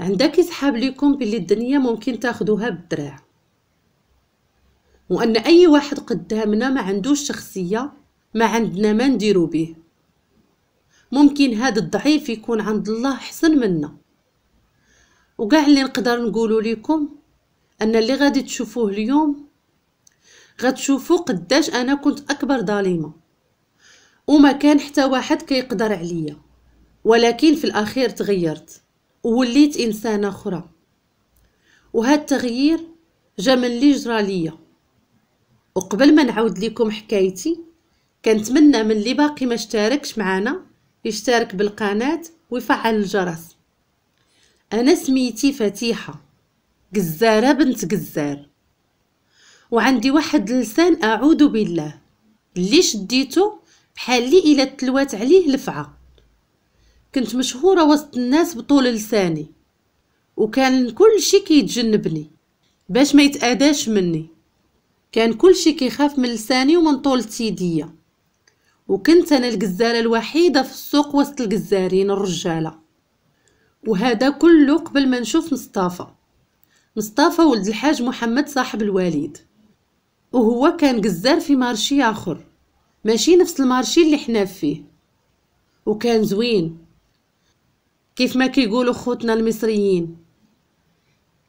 عندك يسحاب ليكم بلي الدنيا ممكن تاخدوها بالدراع وان اي واحد قدامنا ما عندوش شخصيه ما عندنا ما نديرو به ممكن هذا الضعيف يكون عند الله حسن منا وكاع اللي نقدر نقوله لكم ان اللي غادي تشوفوه اليوم غتشوفوا قداش انا كنت اكبر ظالمه وما كان حتى واحد كيقدر عليا ولكن في الاخير تغيرت ووليت انسانه اخرى وهذا التغيير جا من اللي جرى ليا وقبل ما نعاود لكم حكايتي كنتمنى من اللي باقي ما اشتركش معنا يشترك بالقناه ويفعل الجرس انا سميتي فتيحه جزاره بنت جزار وعندي واحد اللسان اعوذ بالله اللي شديته بحالي إلى الا تلوات عليه لفعه كنت مشهورة وسط الناس بطول لساني وكان كل شي كيتجنبني باش ما يتأداش مني كان كل شي كيخاف من لساني ومن طول تيدية وكنت انا الجزاله الوحيده في السوق وسط الجزارين الرجاله وهذا كله قبل ما نشوف مصطفى مصطفى ولد الحاج محمد صاحب الواليد وهو كان جزار في مارشي اخر ماشي نفس المارشي اللي حنا فيه وكان زوين كيف ما كيقولوا خوتنا المصريين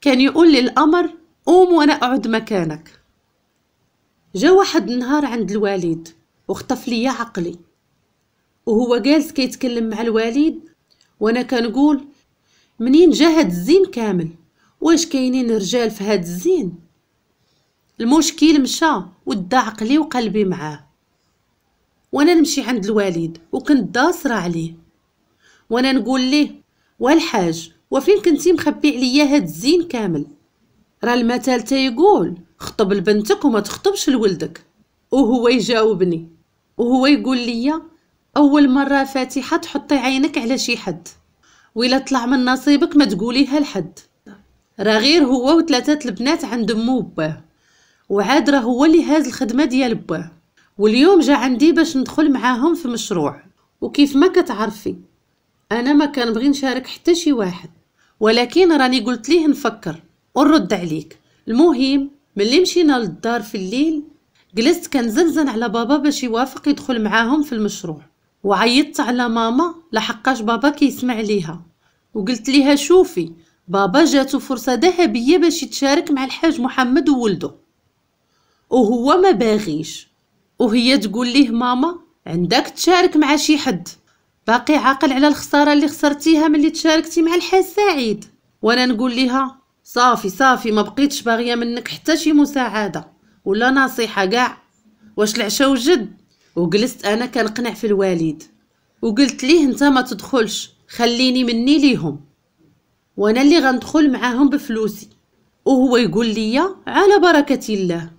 كان يقول لي القمر قوم وانا اقعد مكانك جا واحد النهار عند الوالد واختف لي عقلي وهو جالس كيتكلم مع الوالد وانا كنقول منين جا هاد الزين كامل واش كاينين رجال في هاد الزين المشكل مشى ودا عقلي وقلبي معاه وانا نمشي عند الوالد وكنت داسره عليه وانا نقول ليه والحاج وفين كنتي مخبي عليا هاد الزين كامل راه المثل تيقول خطب لبنتك وما تخطبش لولدك وهو يجاوبني وهو يقول لي اول مره فاتحه تحطي عينك على شي حد ولا طلع من نصيبك ما تقوليها لحد راه غير هو وثلاثه البنات عند مو باه وعاد راه هو اللي هاز الخدمه ديال باه واليوم جا عندي باش ندخل معاهم في مشروع وكيف ما كتعرفي انا ما بغي نشارك حتى شي واحد ولكن راني قلت ليه نفكر ونرد عليك المهم ملي مشينا للدار في الليل جلست كنزنزن على بابا باش يوافق يدخل معاهم في المشروع وعيطت على ماما لحقاش بابا كيسمع ليها وقلت ليها شوفي بابا جاتو فرصة ذهبية باش يتشارك مع الحاج محمد وولده وهو ما باغيش وهي تقول ليه ماما عندك تشارك مع شي حد باقي عاقل على الخساره اللي خسرتيها ملي تشاركتي مع الحاج سعيد وانا نقول لها صافي صافي ما بقيتش باغيه منك حتى شي مساعده ولا نصيحه كاع واش العشا وجد وجلست انا كنقنع في الوالد وقلت ليه انت ما تدخلش خليني مني ليهم وانا اللي غندخل معاهم بفلوسي وهو يقول لي على بركه الله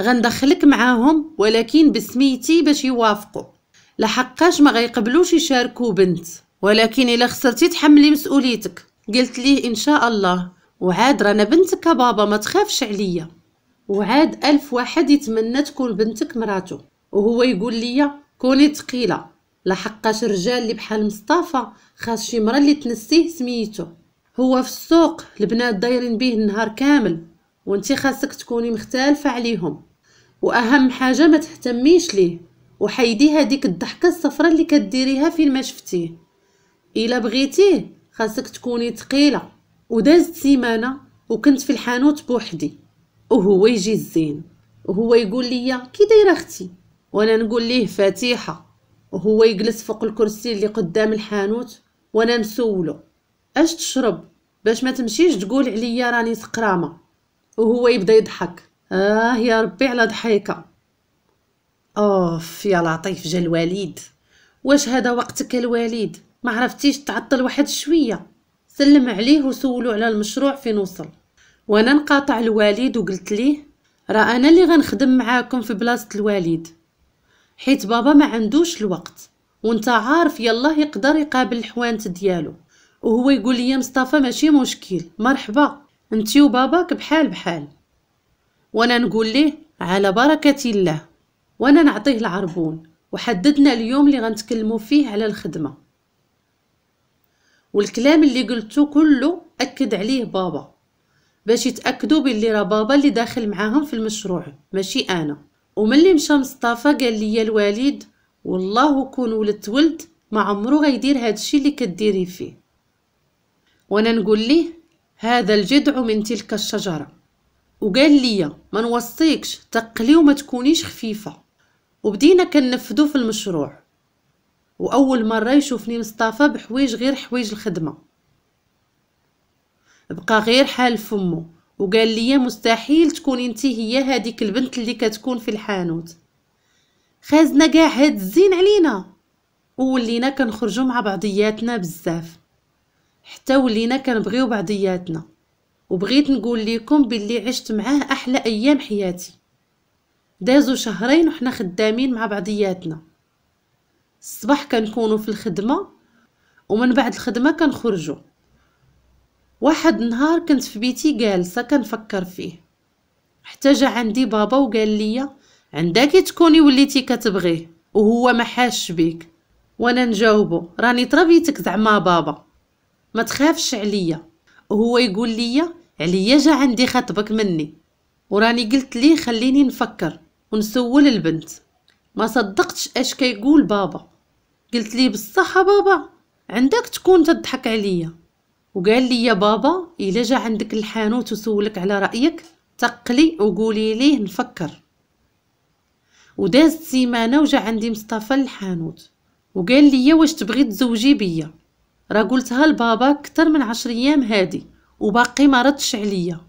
غندخلك معاهم ولكن بسميتي باش يوافقوا لحقاش ما غيقبلوش يشاركوا بنت ولكن الا خسرتي تحملي مسؤوليتك قلت ليه ان شاء الله وعاد رانا بنتك بابا ما تخافش عليا وعاد الف واحد يتمنى تكون بنتك مراتو وهو يقول ليا كوني تقيله لحقاش الرجال اللي بحال مصطفى خاص شي مرا اللي تنسيه سميتو هو في السوق البنات دايرين بيه النهار كامل وانت خاصك تكوني مختلفه عليهم واهم حاجه ما تهتميش ليه وحيدي هذيك الضحكه الصفراء اللي كديريها فين ما شفتيه الا بغيتيه خاصك تكوني ثقيله ودازت سيمانه وكنت في الحانوت بوحدي وهو يجي الزين وهو يقول لي كي دايره اختي وانا نقول ليه فاتيحه وهو يجلس فوق الكرسي اللي قدام الحانوت وانا نسولو اش تشرب باش ما تمشيش تقول عليا راني سقرامه وهو يبدا يضحك اه يا ربي على ضحيكه اوف يا لطيف جا الواليد واش هذا وقتك الواليد ما عرفتيش تعطل واحد شويه سلم عليه وسولو على المشروع فين وصل وانا نقاطع الواليد وقلت ليه راه انا اللي غنخدم معاكم في بلاصه الواليد حيت بابا ما عندوش الوقت وانت عارف يلاه يقدر يقابل الحوانت ديالو وهو يقول لي مصطفى ماشي مشكل مرحبا انتي وباباك بحال بحال وانا نقول ليه على بركه الله وانا نعطيه العربون وحددنا اليوم اللي غنتكلمو فيه على الخدمه والكلام اللي قلتو كله اكد عليه بابا باش يتاكدوا باللي راه بابا اللي داخل معاهم في المشروع ماشي انا وملي مشى مصطفى قال لي الوالد والله كون ولدت ولد ما عمرو غيدير هادشي اللي كديري فيه وانا نقول ليه هذا الجدع من تلك الشجره وقال لي ما نوصيكش تقلي وما تكونيش خفيفه وبدينا كننفذو في المشروع واول مره يشوفني مصطفى بحويج غير حويج الخدمه بقى غير حال فمو وقال لي مستحيل تكون انت هي هذيك البنت اللي كتكون في الحانوت خازنا كاع هاد الزين علينا وولينا كنخرجوا مع بعضياتنا بزاف حتى ولينا كنبغيو بعضياتنا وبغيت نقول لكم باللي عشت معاه احلى ايام حياتي دازوا شهرين وحنا خدامين مع بعضياتنا الصباح كنكونوا في الخدمة ومن بعد الخدمة كنخرجوا واحد النهار كنت في بيتي جالسة كنفكر فيه حتى جا عندي بابا وقال لي عندك تكوني وليتي كتبغيه وهو ما حاش بيك وانا نجاوبه راني تربيتك زعما بابا ما تخافش عليا وهو يقول لي عليا جا عندي خطبك مني وراني قلت لي خليني نفكر ونسول البنت ما صدقتش اش كيقول بابا قلت لي بصح بابا عندك تكون تضحك عليا وقال لي يا بابا الا جا عندك الحانوت وسولك على رايك تقلي وقولي ليه نفكر ودازت سيمانه وجا عندي مصطفى الحانوت وقال لي واش تبغي تزوجي بيا راه قلتها لبابا اكثر من عشر ايام هادي وباقي ما ردش عليا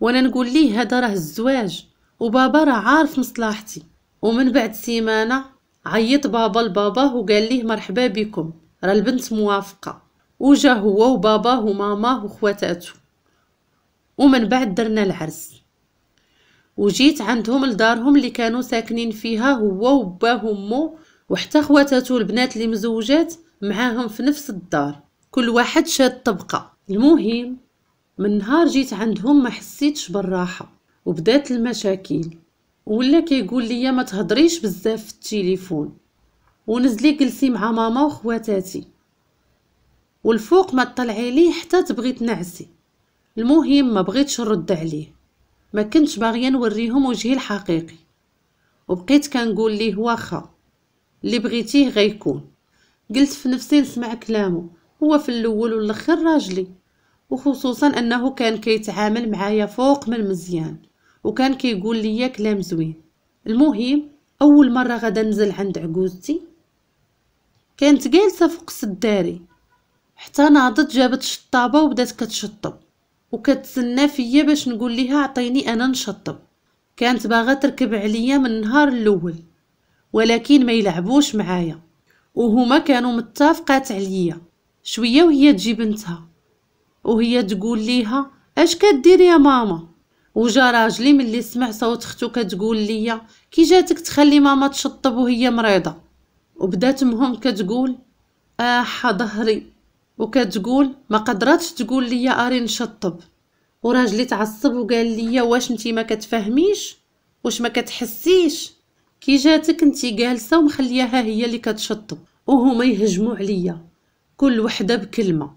وانا نقول ليه هذا راه الزواج وبابا راه عارف مصلحتي ومن بعد سيمانة عيط بابا لباباه وقال ليه مرحبا بكم راه البنت موافقة وجا هو وبابا وماما وخواتاتو ومن بعد درنا العرس وجيت عندهم لدارهم اللي كانوا ساكنين فيها هو وباه ومو وحتى خواتاتو البنات اللي مزوجات معاهم في نفس الدار كل واحد شاد طبقة المهم من نهار جيت عندهم ما حسيتش بالراحة وبدات المشاكل ولا كيقول لي ما تهضريش بزاف في التليفون ونزلي جلسي مع ماما وخواتاتي والفوق ما تطلعي ليه حتى تبغي تنعسي المهم ما بغيتش نرد عليه ما كنتش باغيه نوريهم وجهي الحقيقي وبقيت كنقول ليه واخا اللي بغيتيه غيكون قلت في نفسي نسمع كلامه هو في الاول والاخر راجلي وخصوصا انه كان كيتعامل معايا فوق من مزيان وكان كيقول ليا كلام زوين المهم اول مره غدا نزل عند عجوزتي كانت جالسه فوق سداري حتى ناضت جابت الشطابه وبدات كتشطب وكتسنى فيا باش نقول ليها عطيني انا نشطب كانت باغا تركب عليا من النهار الاول ولكن ما يلعبوش معايا وهما كانوا متفقات عليا شويه وهي تجي بنتها وهي تقول ليها اش كدير يا ماما وجا راجلي ملي سمع صوت اختو كتقول ليا كي جاتك تخلي ماما تشطب وهي مريضه وبدات مهم كتقول اه ظهري وكتقول ما قدراتش تقول ليا اري نشطب وراجلي تعصب وقال ليا واش نتي ما كتفهميش واش ما كتحسيش كي جاتك انتي جالسه ومخلياها هي اللي كتشطب وهما يهجموا عليا كل وحده بكلمه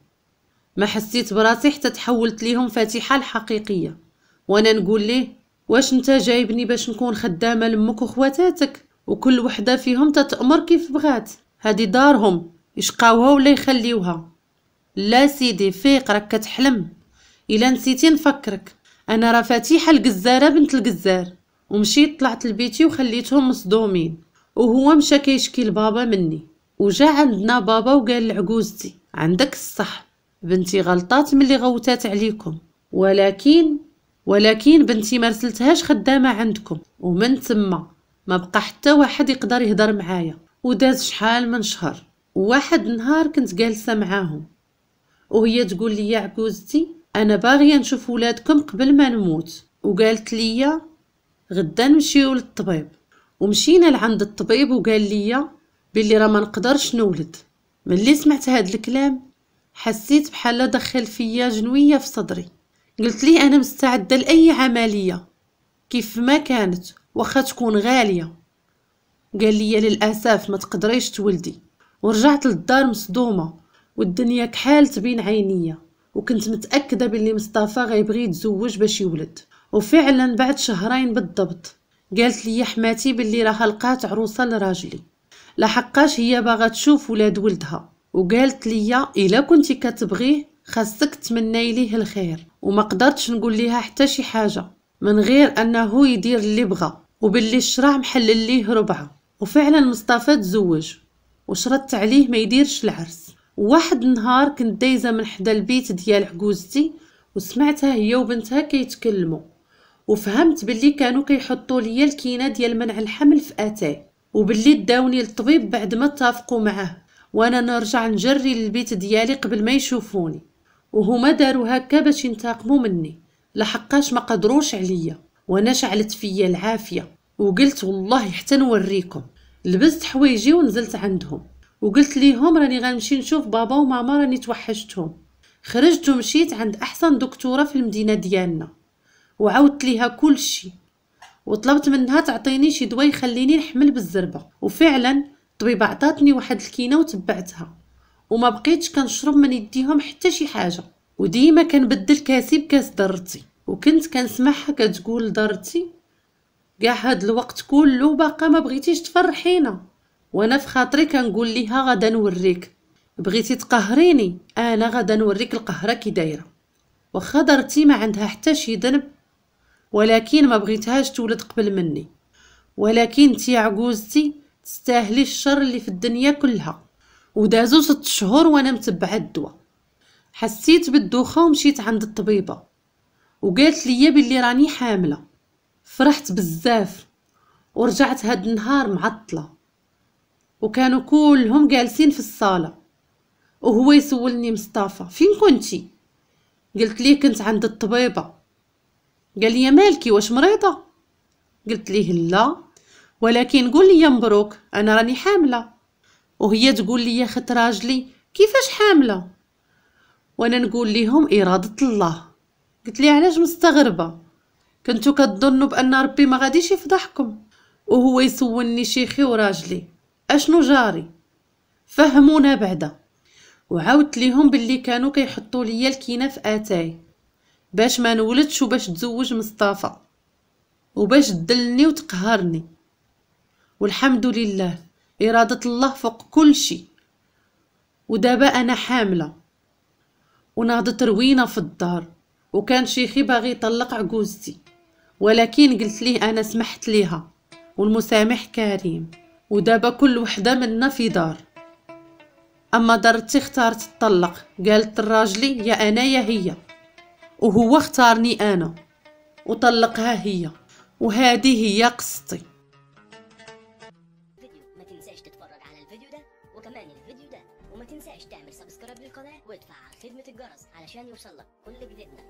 ما حسيت براسي حتى تحولت ليهم فاتحه الحقيقيه وانا نقول ليه واش انت جايبني باش نكون خدامه لمك وخواتاتك وكل وحده فيهم تتامر كيف بغات هادي دارهم يشقاوها ولا يخليوها لا سيدي فيق راك كتحلم الا نسيتي نفكرك انا راه فاتيحه القزاره بنت القزار ومشيت طلعت لبيتي وخليتهم مصدومين وهو مشى كيشكي لبابا مني وجا عندنا بابا وقال لعجوزتي عندك الصح بنتي غلطات ملي غوتات عليكم ولكن ولكن بنتي رسلتهاش خدامه عندكم ومن تما ما بقى حتى واحد يقدر يهضر معايا وداز شحال من شهر واحد النهار كنت جالسه معاهم وهي تقول لي عكوزتي انا باغيه نشوف ولادكم قبل ما نموت وقالت لي غدا نمشيو للطبيب ومشينا لعند الطبيب وقال لي بلي راه ما نقدرش نولد ملي سمعت هاد الكلام حسيت بحال دخل فيا جنويه في صدري قلت ليه انا مستعده لاي عمليه كيف ما كانت واخا تكون غاليه قال لي للاسف ما تقدريش تولدي ورجعت للدار مصدومه والدنيا كحالت بين عينيا وكنت متاكده بلي مصطفى غيبغي يتزوج باش يولد وفعلا بعد شهرين بالضبط قالت لي حماتي بلي راها لقات عروسه لراجلي لحقاش هي باغا تشوف ولاد ولدها وقالت لي الا كنتي كتبغيه خاصك تمنى ليه الخير وما قدرتش نقول ليها حتى شي حاجه من غير انه يدير اللي بغى وباللي الشرع محلل ليه ربعه وفعلا مصطفى تزوج وشرطت عليه ما يديرش العرس واحد النهار كنت دايزه من حدا البيت ديال عجوزتي وسمعتها هي وبنتها كيتكلموا وفهمت باللي كانوا كيحطوا ليا الكينه ديال منع الحمل في اتاي وباللي داوني للطبيب بعد ما اتفقوا معاه وانا نرجع نجري للبيت ديالي قبل ما يشوفوني وهما داروا هكا باش ينتقموا مني لحقاش ما قدروش عليا وانا شعلت فيا العافيه وقلت والله حتى نوريكم لبست حوايجي ونزلت عندهم وقلت ليهم راني غنمشي نشوف بابا وماما راني توحشتهم خرجت ومشيت عند احسن دكتوره في المدينه ديالنا وعاودت ليها كل شيء وطلبت منها تعطيني شي دواء يخليني نحمل بالزربه وفعلا الطبيبه عطاتني واحد الكينه وتبعتها وما بقيتش كنشرب من يديهم حتى شي حاجه وديما كنبدل كاسي بكاس درتي وكنت كنسمعها كتقول درتي كاع هاد الوقت كله باقا ما بغيتيش تفرحينا وانا في خاطري كنقول ليها غدا نوريك بغيتي تقهريني انا غدا نوريك القهره كي دايره واخا درتي ما عندها حتى شي ذنب ولكن ما بغيتهاش تولد قبل مني ولكن انت عجوزتي تستاهلي الشر اللي في الدنيا كلها ودازو ست شهور وانا متبعه الدواء حسيت بالدوخه ومشيت عند الطبيبه وقالت لي بلي راني حامله فرحت بزاف ورجعت هاد النهار معطله وكانوا كلهم جالسين في الصاله وهو يسولني مصطفى فين كنتي قلت ليه كنت عند الطبيبه قال لي مالكي واش مريضه قلت ليه لا ولكن قول لي مبروك انا راني حامله وهي تقول لي خت راجلي كيفاش حامله وانا نقول لهم اراده الله قلت لي علاش مستغربه كنتو كتظنوا بان ربي ما غاديش يفضحكم وهو يسولني شيخي وراجلي اشنو جاري فهمونا بعدا وعاودت ليهم باللي كانوا كيحطوا ليا الكينه في اتاي باش ما نولدش وباش تزوج مصطفى وباش تدلني وتقهرني والحمد لله إرادة الله فوق كل شيء ودابا أنا حاملة ونهضت روينة في الدار وكان شيخي باغي يطلق عجوزتي ولكن قلت ليه أنا سمحت ليها والمسامح كريم ودابا كل وحدة منا في دار أما دارتي اختارت تطلق قالت لراجلي يا أنا يا هي وهو اختارني أنا وطلقها هي وهذه هي قصتي خدمة الجرس علشان يوصل لك كل جديدنا